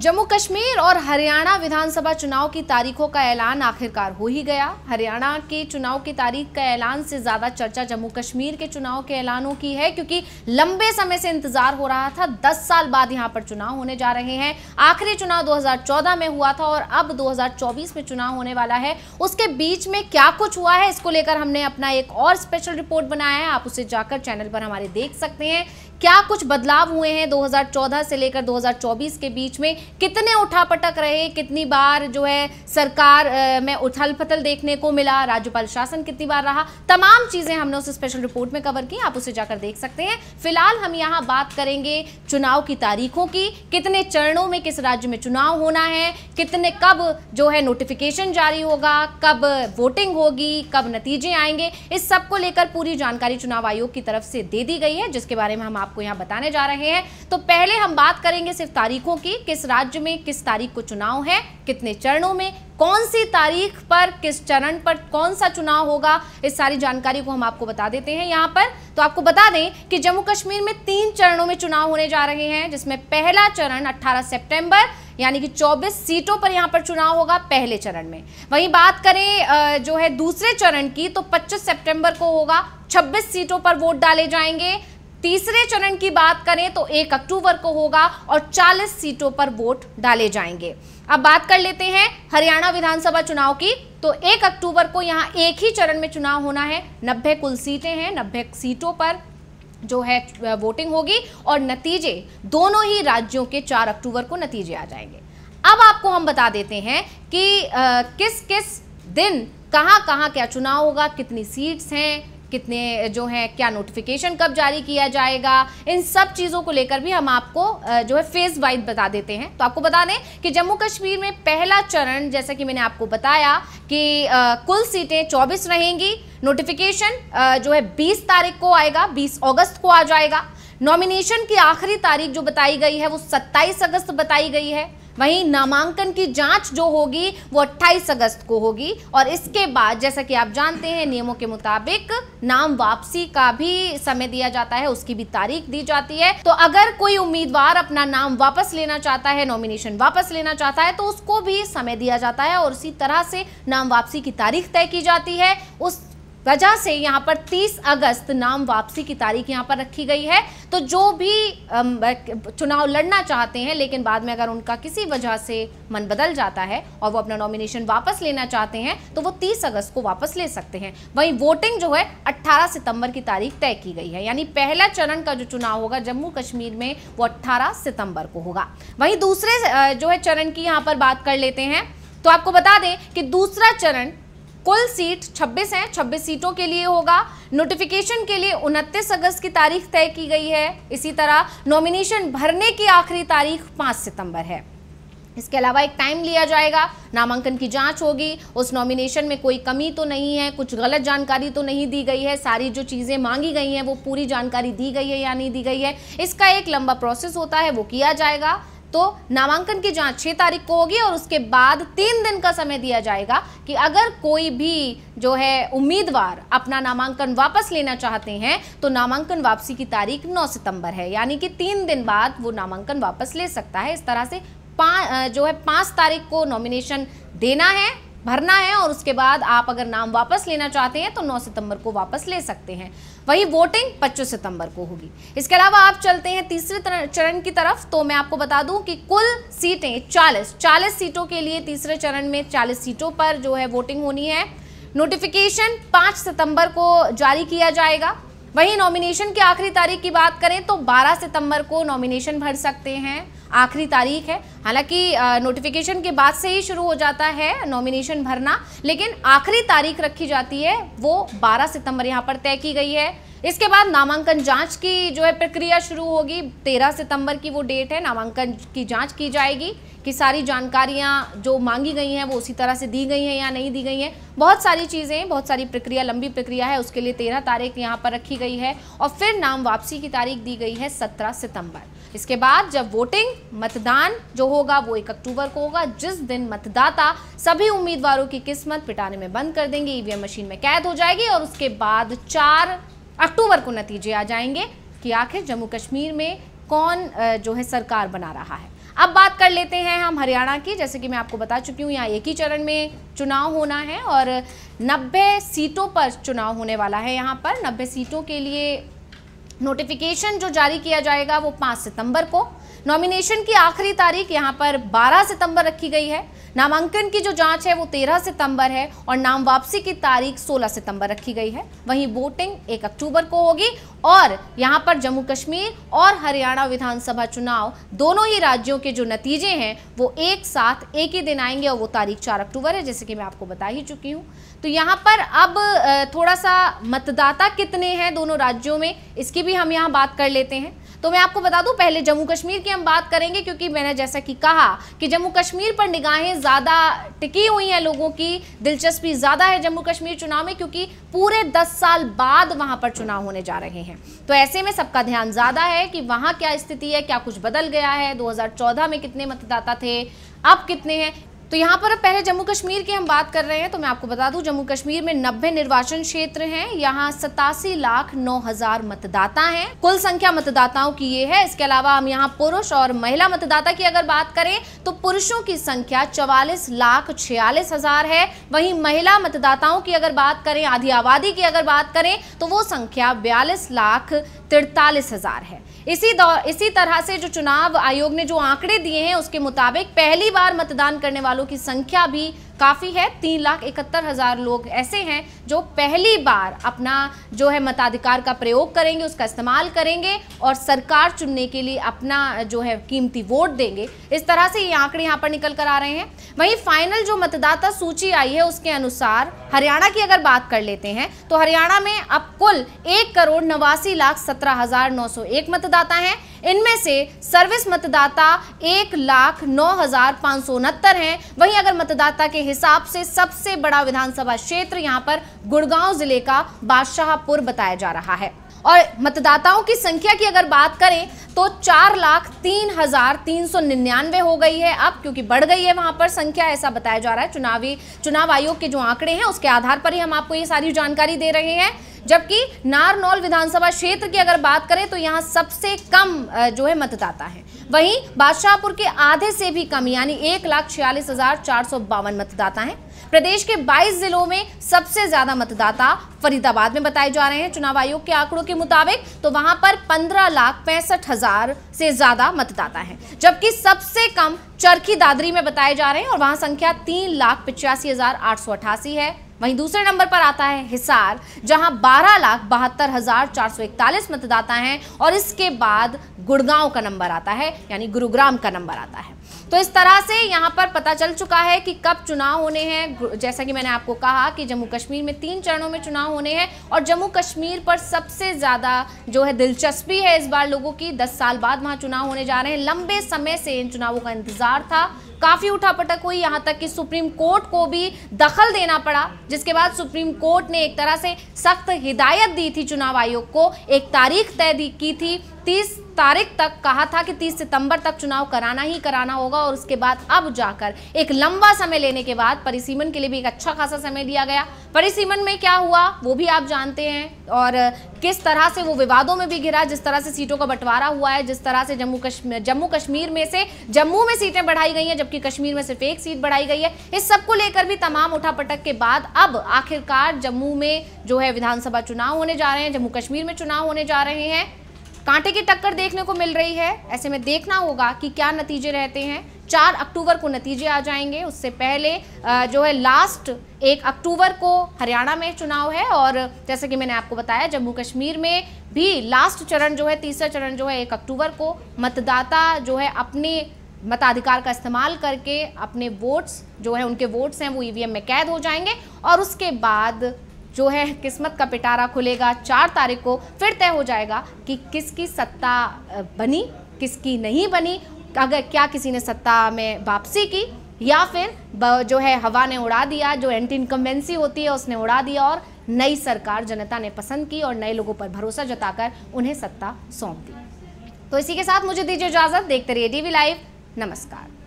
जम्मू कश्मीर और हरियाणा विधानसभा चुनाव की तारीखों का ऐलान आखिरकार हो ही गया हरियाणा के चुनाव की तारीख का ऐलान से ज़्यादा चर्चा जम्मू कश्मीर के चुनाव के ऐलानों की है क्योंकि लंबे समय से इंतजार हो रहा था 10 साल बाद यहां पर चुनाव होने जा रहे हैं आखिरी चुनाव 2014 में हुआ था और अब दो में चुनाव होने वाला है उसके बीच में क्या कुछ हुआ है इसको लेकर हमने अपना एक और स्पेशल रिपोर्ट बनाया है आप उसे जाकर चैनल पर हमारे देख सकते हैं क्या कुछ बदलाव हुए हैं 2014 से लेकर 2024 के बीच में कितने उठापटक रहे कितनी बार जो है सरकार में उथल पथल देखने को मिला राज्यपाल शासन कितनी बार रहा तमाम चीज़ें हमने उस स्पेशल रिपोर्ट में कवर की आप उसे जाकर देख सकते हैं फिलहाल हम यहाँ बात करेंगे चुनाव की तारीखों की कितने चरणों में किस राज्य में चुनाव होना है कितने कब जो है नोटिफिकेशन जारी होगा कब वोटिंग होगी कब नतीजे आएंगे इस सब को लेकर पूरी जानकारी चुनाव आयोग की तरफ से दे दी गई है जिसके बारे में हम आप आपको यहाँ बताने जा रहे हैं तो पहले हम बात करेंगे सिर्फ तारीखों की किस राज्य में किस तारीख को चुनाव है कितने चरणों में कौन सी तारीख पर किस चरण पर कौन सा चुनाव होगा इस सारी जानकारी को हम आपको बता देते हैं यहाँ पर तो आपको बता दें कि जम्मू कश्मीर में तीन चरणों में चुनाव होने जा रहे हैं जिसमें पहला चरण 18 सितंबर यानी कि 24 सीटों पर यहाँ पर चुनाव होगा पहले चरण में वहीं बात करें जो है दूसरे चरण की तो 25 सितंबर को होगा 26 सीटों पर वोट डाले जाएंगे तीसरे चरण की बात करें तो एक अक्टूबर को होगा और 40 सीटों पर वोट डाले जाएंगे अब बात कर लेते हैं हरियाणा विधानसभा चुनाव की तो 1 अक्टूबर को यहाँ एक ही चरण में चुनाव होना है नब्बे कुल सीटें हैं नब्बे सीटों पर जो है वोटिंग होगी और नतीजे दोनों ही राज्यों के 4 अक्टूबर को नतीजे आ जाएंगे अब आपको हम बता देते हैं कि आ, किस किस दिन कहां कहां क्या चुनाव होगा कितनी सीट्स हैं कितने जो है क्या नोटिफिकेशन कब जारी किया जाएगा इन सब चीज़ों को लेकर भी हम आपको जो है फेज वाइज बता देते हैं तो आपको बता दें कि जम्मू कश्मीर में पहला चरण जैसा कि मैंने आपको बताया कि कुल सीटें चौबीस रहेंगी नोटिफिकेशन जो है बीस तारीख को आएगा बीस अगस्त को आ जाएगा नॉमिनेशन की आखिरी तारीख जो बताई गई है वो 27 अगस्त बताई गई है वहीं नामांकन की जांच जो होगी वो 28 अगस्त को होगी और इसके बाद जैसा कि आप जानते हैं नियमों के मुताबिक नाम वापसी का भी समय दिया जाता है उसकी भी तारीख दी जाती है तो अगर कोई उम्मीदवार अपना नाम वापस लेना चाहता है नॉमिनेशन वापस लेना चाहता है तो उसको भी समय दिया जाता है और उसी तरह से नाम वापसी की तारीख तय की जाती है उस वजह से यहाँ पर 30 अगस्त नाम वापसी की तारीख यहाँ पर रखी गई है तो जो भी चुनाव लड़ना चाहते हैं लेकिन बाद में अगर उनका किसी वजह से मन बदल जाता है और वो अपना नॉमिनेशन वापस लेना चाहते हैं तो वो 30 अगस्त को वापस ले सकते हैं वहीं वोटिंग जो है 18 सितंबर की तारीख तय की गई है यानी पहला चरण का जो चुनाव होगा जम्मू कश्मीर में वो अट्ठारह सितंबर को होगा वहीं दूसरे जो है चरण की यहाँ पर बात कर लेते हैं तो आपको बता दें कि दूसरा चरण कुल सीट 26 हैं 26 सीटों के लिए होगा नोटिफिकेशन के लिए 29 अगस्त की तारीख तय की गई है इसी तरह नॉमिनेशन भरने की आखिरी तारीख 5 सितंबर है इसके अलावा एक टाइम लिया जाएगा नामांकन की जांच होगी उस नॉमिनेशन में कोई कमी तो नहीं है कुछ गलत जानकारी तो नहीं दी गई है सारी जो चीज़ें मांगी गई हैं वो पूरी जानकारी दी गई है या नहीं दी गई है इसका एक लंबा प्रोसेस होता है वो किया जाएगा तो नामांकन की जांच छः तारीख को होगी और उसके बाद तीन दिन का समय दिया जाएगा कि अगर कोई भी जो है उम्मीदवार अपना नामांकन वापस लेना चाहते हैं तो नामांकन वापसी की तारीख 9 सितंबर है यानी कि तीन दिन बाद वो नामांकन वापस ले सकता है इस तरह से पाँच जो है पाँच तारीख को नॉमिनेशन देना है भरना है और उसके बाद आप अगर नाम वापस लेना चाहते हैं तो 9 सितंबर को वापस ले सकते हैं वही वोटिंग 25 सितंबर को होगी इसके अलावा आप चलते हैं तीसरे चरण की तरफ तो मैं आपको बता दूं कि कुल सीटें 40 40 सीटों के लिए तीसरे चरण में 40 सीटों पर जो है वोटिंग होनी है नोटिफिकेशन पांच सितंबर को जारी किया जाएगा वहीं नॉमिनेशन की आखिरी तारीख की बात करें तो बारह सितंबर को नॉमिनेशन भर सकते हैं आखिरी तारीख है हालांकि नोटिफिकेशन के बाद से ही शुरू हो जाता है नॉमिनेशन भरना लेकिन आखिरी तारीख रखी जाती है वो 12 सितंबर यहाँ पर तय की गई है इसके बाद नामांकन जांच की जो है प्रक्रिया शुरू होगी 13 सितंबर की वो डेट है नामांकन की जांच की जाएगी कि सारी जानकारियाँ जो मांगी गई हैं वो उसी तरह से दी गई हैं या नहीं दी गई हैं बहुत सारी चीज़ें बहुत सारी प्रक्रिया लंबी प्रक्रिया है उसके लिए तेरह तारीख यहाँ पर रखी गई है और फिर नाम वापसी की तारीख दी गई है सत्रह सितंबर इसके बाद जब वोटिंग मतदान जो होगा वो एक अक्टूबर को होगा जिस दिन मतदाता सभी उम्मीदवारों की किस्मत पिटाने में बंद कर देंगे ईवीएम e मशीन में कैद हो जाएगी और उसके बाद चार अक्टूबर को नतीजे आ जाएंगे कि आखिर जम्मू कश्मीर में कौन जो है सरकार बना रहा है अब बात कर लेते हैं हम हरियाणा की जैसे कि मैं आपको बता चुकी हूँ यहाँ एक ही चरण में चुनाव होना है और 90 सीटों पर चुनाव होने वाला है यहाँ पर 90 सीटों के लिए नोटिफिकेशन जो जारी किया जाएगा वो पाँच सितंबर को नॉमिनेशन की आखिरी तारीख यहाँ पर 12 सितंबर रखी गई है नामांकन की जो जांच है वो 13 सितंबर है और नाम वापसी की तारीख 16 सितंबर रखी गई है वहीं वोटिंग 1 अक्टूबर को होगी और यहाँ पर जम्मू कश्मीर और हरियाणा विधानसभा चुनाव दोनों ही राज्यों के जो नतीजे हैं वो एक साथ एक ही दिन आएंगे और वो तारीख चार अक्टूबर है जैसे कि मैं आपको बता ही चुकी हूँ तो यहाँ पर अब थोड़ा सा मतदाता कितने हैं दोनों राज्यों में इसकी भी हम यहाँ बात कर लेते हैं तो मैं आपको बता दूं पहले जम्मू कश्मीर की हम बात करेंगे क्योंकि मैंने जैसा कि कहा कि जम्मू कश्मीर पर निगाहें ज़्यादा टिकी हुई हैं लोगों की दिलचस्पी ज़्यादा है जम्मू कश्मीर चुनाव में क्योंकि पूरे दस साल बाद वहां पर चुनाव होने जा रहे हैं हैं तो ऐसे में सबका ध्यान ज़्यादा है कि वहां क्या स्थिति है क्या कुछ बदल गया है 2014 में कितने मतदाता थे अब कितने हैं तो यहाँ पर अब पहले जम्मू कश्मीर की हम बात कर रहे हैं तो मैं आपको बता दूं जम्मू कश्मीर में नब्बे निर्वाचन क्षेत्र हैं यहाँ सतासी लाख नौ हजार मतदाता हैं कुल संख्या मतदाताओं की ये है इसके अलावा हम यहाँ पुरुष और महिला मतदाता की अगर बात करें तो पुरुषों की संख्या चवालीस लाख छियालीस हजार है वहीं महिला मतदाताओं की अगर बात करें आधी आबादी की अगर बात करें तो वो संख्या बयालीस लाख तिरतालीस हजार है इसी दौर इसी तरह से जो चुनाव आयोग ने जो आंकड़े दिए हैं उसके मुताबिक पहली बार मतदान करने वालों की संख्या भी काफ़ी है तीन लाख इकहत्तर हज़ार लोग ऐसे हैं जो पहली बार अपना जो है मताधिकार का प्रयोग करेंगे उसका इस्तेमाल करेंगे और सरकार चुनने के लिए अपना जो है कीमती वोट देंगे इस तरह से ये आंकड़े यहाँ पर निकल कर आ रहे हैं वहीं फाइनल जो मतदाता सूची आई है उसके अनुसार हरियाणा की अगर बात कर लेते हैं तो हरियाणा में अब कुल एक करोड़ नवासी लाख सत्रह हज़ार नौ सौ एक मतदाता हैं इनमें से सर्विस मतदाता एक लाख नौ हजार पाँच सौ उनहत्तर है वही अगर मतदाता के हिसाब से सबसे बड़ा विधानसभा क्षेत्र यहाँ पर गुड़गांव जिले का बादशाहपुर बताया जा रहा है और मतदाताओं की संख्या की अगर बात करें तो चार लाख तीन हजार तीन सौ निन्यानवे हो गई है अब क्योंकि बढ़ गई है वहां पर संख्या ऐसा बताया जा रहा है चुनावी चुनाव आयोग के जो आंकड़े हैं उसके आधार पर ही हम आपको ये सारी जानकारी दे रहे हैं जबकि नारनौल विधानसभा क्षेत्र की अगर बात करें तो यहाँ सबसे कम जो है मतदाता है वहीं बादशाहपुर के आधे से भी कम यानी एक लाख छियालीस हजार चार सौ बावन मतदाता हैं प्रदेश के 22 जिलों में सबसे ज्यादा मतदाता फरीदाबाद में बताए जा रहे हैं चुनाव आयोग के आंकड़ों के मुताबिक तो वहां पर पंद्रह लाख पैंसठ हजार से ज्यादा मतदाता हैं जबकि सबसे कम चरखी दादरी में बताए जा रहे हैं और वहां संख्या तीन लाख पिचासी हजार आठ सौ अठासी है वहीं दूसरे नंबर पर आता है हिसार जहां बारह लाख बहत्तर हजार चार सौ इकतालीस मतदाता हैं और इसके बाद गुड़गांव का नंबर आता है यानी गुरुग्राम का नंबर आता है तो इस तरह से यहाँ पर पता चल चुका है कि कब चुनाव होने हैं जैसा कि मैंने आपको कहा कि जम्मू कश्मीर में तीन चरणों में चुनाव होने हैं और जम्मू कश्मीर पर सबसे ज़्यादा जो है दिलचस्पी है इस बार लोगों की दस साल बाद वहाँ चुनाव होने जा रहे हैं लंबे समय से इन चुनावों का इंतज़ार था काफ़ी उठापटक हुई यहाँ तक कि सुप्रीम कोर्ट को भी दखल देना पड़ा जिसके बाद सुप्रीम कोर्ट ने एक तरह से सख्त हिदायत दी थी चुनाव आयोग को एक तारीख तय की थी तीस तारीख तक कहा था कि 30 सितंबर तक चुनाव कराना ही कराना होगा और उसके बाद अब जाकर एक लंबा समय लेने के बाद परिसीमन के लिए भी एक अच्छा खासा समय दिया गया परिसीमन में क्या हुआ वो भी आप जानते हैं और किस तरह से वो विवादों में भी घिरा जिस तरह से सीटों का बंटवारा हुआ है जिस तरह से जम्मू कश्मीर जम्मू कश्मीर में से जम्मू में सीटें बढ़ाई गई हैं जबकि कश्मीर में सिर्फ एक सीट बढ़ाई गई है इस सबको लेकर भी तमाम उठापटक के बाद अब आखिरकार जम्मू में जो है विधानसभा चुनाव होने जा रहे हैं जम्मू कश्मीर में चुनाव होने जा रहे हैं कांटे की टक्कर देखने को मिल रही है ऐसे में देखना होगा कि क्या नतीजे रहते हैं चार अक्टूबर को नतीजे आ जाएंगे उससे पहले जो है लास्ट एक अक्टूबर को हरियाणा में चुनाव है और जैसे कि मैंने आपको बताया जम्मू कश्मीर में भी लास्ट चरण जो है तीसरा चरण जो है एक अक्टूबर को मतदाता जो है अपने मताधिकार का इस्तेमाल करके अपने वोट्स जो है उनके वोट्स हैं वो ईवीएम में कैद हो जाएंगे और उसके बाद जो है किस्मत का पिटारा खुलेगा चार तारीख को फिर तय हो जाएगा कि किसकी सत्ता बनी किसकी नहीं बनी अगर क्या किसी ने सत्ता में वापसी की या फिर जो है हवा ने उड़ा दिया जो एंटी इनकम्बेंसी होती है उसने उड़ा दिया और नई सरकार जनता ने पसंद की और नए लोगों पर भरोसा जताकर उन्हें सत्ता सौंप दी तो इसी के साथ मुझे दीजिए इजाज़त देखते रहिए डीवी लाइव नमस्कार